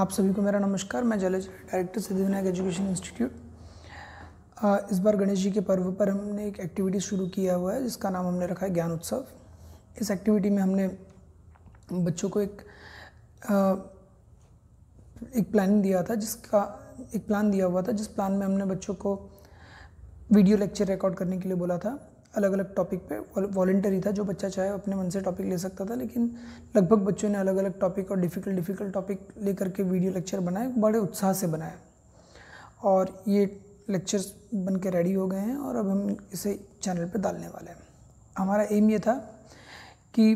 आप सभी को मेरा नमस्कार मैं जलेज डायरेक्टर सिद्धिविनायक एजुकेशन इंस्टीट्यूट इस बार गणेश जी के पर्व पर हमने एक एक्टिविटी शुरू किया हुआ है जिसका नाम हमने रखा है ज्ञान उत्सव इस एक्टिविटी में हमने बच्चों को एक आ, एक प्लान दिया था जिसका एक प्लान दिया हुआ था जिस प्लान में हमने बच्चों को वीडियो लेक्चर रिकॉर्ड करने के लिए बोला था अलग अलग टॉपिक पे वॉलेंटरी था जो बच्चा चाहे अपने मन से टॉपिक ले सकता था लेकिन लगभग बच्चों ने अलग अलग टॉपिक और डिफ़िकल्ट डिफ़िकल्ट टॉपिक लेकर के वीडियो लेक्चर बनाए बड़े उत्साह से बनाए और ये लेक्चर्स बन के रेडी हो गए हैं और अब हम इसे चैनल पर डालने वाले हैं हमारा एम ये था कि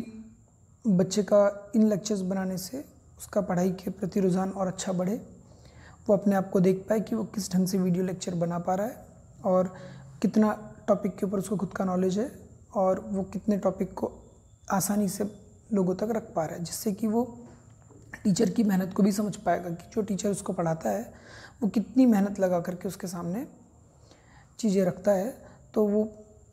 बच्चे का इन लेक्चर्स बनाने से उसका पढ़ाई के प्रति रुझान और अच्छा बढ़े वो अपने आप को देख पाए कि वो किस ढंग से वीडियो लेक्चर बना पा रहा है और कितना टॉपिक के ऊपर उसको खुद का नॉलेज है और वो कितने टॉपिक को आसानी से लोगों तक रख पा रहा है जिससे कि वो टीचर की मेहनत को भी समझ पाएगा कि जो टीचर उसको पढ़ाता है वो कितनी मेहनत लगा करके उसके सामने चीज़ें रखता है तो वो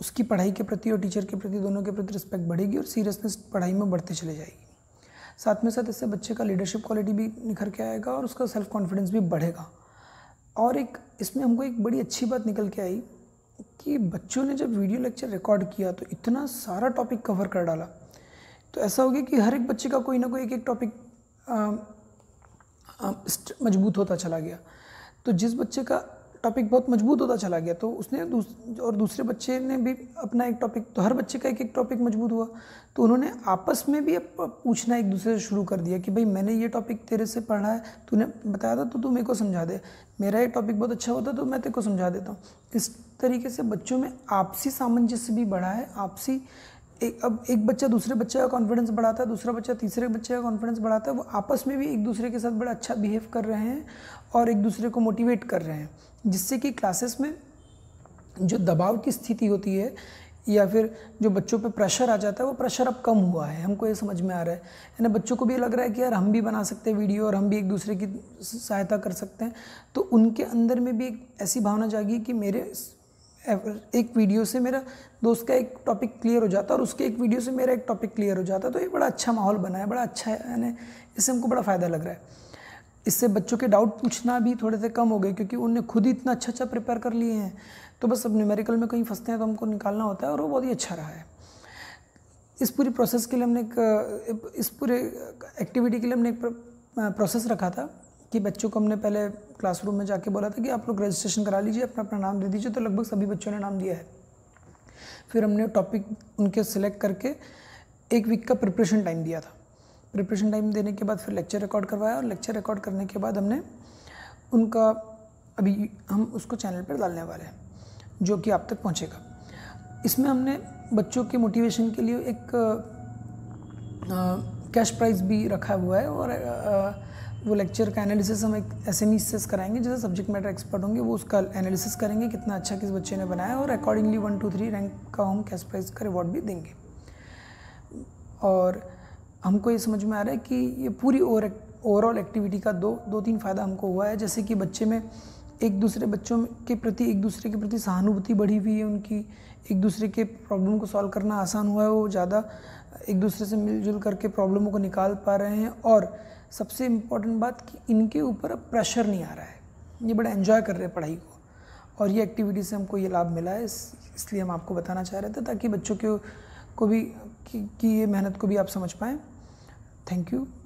उसकी पढ़ाई के प्रति और टीचर के प्रति दोनों के प्रति रिस्पेक्ट बढ़ेगी और सीरियसनेस पढ़ाई में बढ़ते चले जाएगी साथ में साथ इससे बच्चे का लीडरशिप क्वालिटी भी निखर के आएगा और उसका सेल्फ कॉन्फिडेंस भी बढ़ेगा और एक इसमें हमको एक बड़ी अच्छी बात निकल के आई कि बच्चों ने जब वीडियो लेक्चर रिकॉर्ड किया तो इतना सारा टॉपिक कवर कर डाला तो ऐसा हो गया कि हर एक बच्चे का कोई ना कोई एक एक टॉपिक मजबूत होता चला गया तो जिस बच्चे का टॉपिक बहुत मजबूत होता चला गया तो उसने दूस, और दूसरे बच्चे ने भी अपना एक टॉपिक तो हर बच्चे का एक एक टॉपिक मजबूत हुआ तो उन्होंने आपस में भी पूछना एक दूसरे से शुरू कर दिया कि भाई मैंने ये टॉपिक तेरे से पढ़ा है तूने बताया था तो तू मेरे को समझा दे मेरा ये टॉपिक बहुत अच्छा होता तो मैं तेरे को समझा देता हूँ इस तरीके से बच्चों में आपसी सामंजस्य भी बढ़ा है आपसी एक अब एक बच्चा दूसरे बच्चे का कॉन्फिडेंस बढ़ाता है दूसरा बच्चा तीसरे बच्चे का कॉन्फिडेंस बढ़ाता है वो आपस में भी एक दूसरे के साथ बड़ा अच्छा बिहेव कर रहे हैं और एक दूसरे को मोटिवेट कर रहे हैं जिससे कि क्लासेस में जो दबाव की स्थिति होती है या फिर जो बच्चों पे प्रेशर आ जाता है वो प्रेशर अब कम हुआ है हमको ये समझ में आ रहा है यानी बच्चों को भी लग रहा है कि यार हम भी बना सकते हैं वीडियो और हम भी एक दूसरे की सहायता कर सकते हैं तो उनके अंदर में भी एक ऐसी भावना जागी कि मेरे एक वीडियो से मेरा दोस्त का एक टॉपिक क्लियर हो जाता है और उसके एक वीडियो से मेरा एक टॉपिक क्लियर हो जाता है तो ये बड़ा अच्छा माहौल बना है बड़ा अच्छा है यानी इससे हमको बड़ा फ़ायदा लग रहा है इससे बच्चों के डाउट पूछना भी थोड़े से कम हो गए क्योंकि उनने खुद ही इतना अच्छा अच्छा प्रिपेयर कर लिए हैं तो बस अब न्यूमेरिकल में कहीं फंसते हैं तो हमको निकालना होता है और वो बहुत ही अच्छा रहा है इस पूरी प्रोसेस के लिए हमने एक इस पूरे एक्टिविटी के लिए हमने एक प्रोसेस रखा था कि बच्चों को हमने पहले क्लासरूम में जाके बोला था कि आप लोग रजिस्ट्रेशन करा लीजिए अपना अपना नाम दे दीजिए तो लगभग सभी बच्चों ने नाम दिया है फिर हमने टॉपिक उनके सिलेक्ट करके एक वीक का प्रिपरेशन टाइम दिया था प्रिपरेशन टाइम देने के बाद फिर लेक्चर रिकॉर्ड करवाया और लेक्चर रिकॉर्ड करने के बाद हमने उनका अभी हम उसको चैनल पर डालने वाले हैं जो कि आप तक पहुँचेगा इसमें हमने बच्चों के मोटिवेशन के लिए एक कैश प्राइज़ भी रखा हुआ है और आ, वो लेक्चर का एनालिसिस हम एक एस एम से कराएंगे जैसे सब्जेक्ट मैटर एक्सपर्ट होंगे वो उसका एनालिसिस करेंगे कितना अच्छा किस बच्चे ने बनाया और accordingly one two three rank का हम कैश प्राइज का रिवॉर्ड भी देंगे और हमको ये समझ में आ रहा है कि ये पूरी ओवरऑल एक्टिविटी का दो दो तीन फ़ायदा हमको हुआ है जैसे कि बच्चे में एक दूसरे बच्चों के प्रति एक दूसरे के प्रति सहानुभूति बढ़ी हुई है उनकी एक दूसरे के प्रॉब्लम को सॉल्व करना आसान हुआ है वो ज़्यादा एक दूसरे से मिलजुल करके प्रॉब्लमों को निकाल पा रहे हैं और सबसे इम्पॉर्टेंट बात कि इनके ऊपर अब प्रेशर नहीं आ रहा है ये बड़ा एन्जॉय कर रहे हैं पढ़ाई को और ये एक्टिविटी से हमको ये लाभ मिला है इस, इसलिए हम आपको बताना चाह रहे थे ताकि बच्चों के को भी कि, कि ये मेहनत को भी आप समझ पाएँ थैंक यू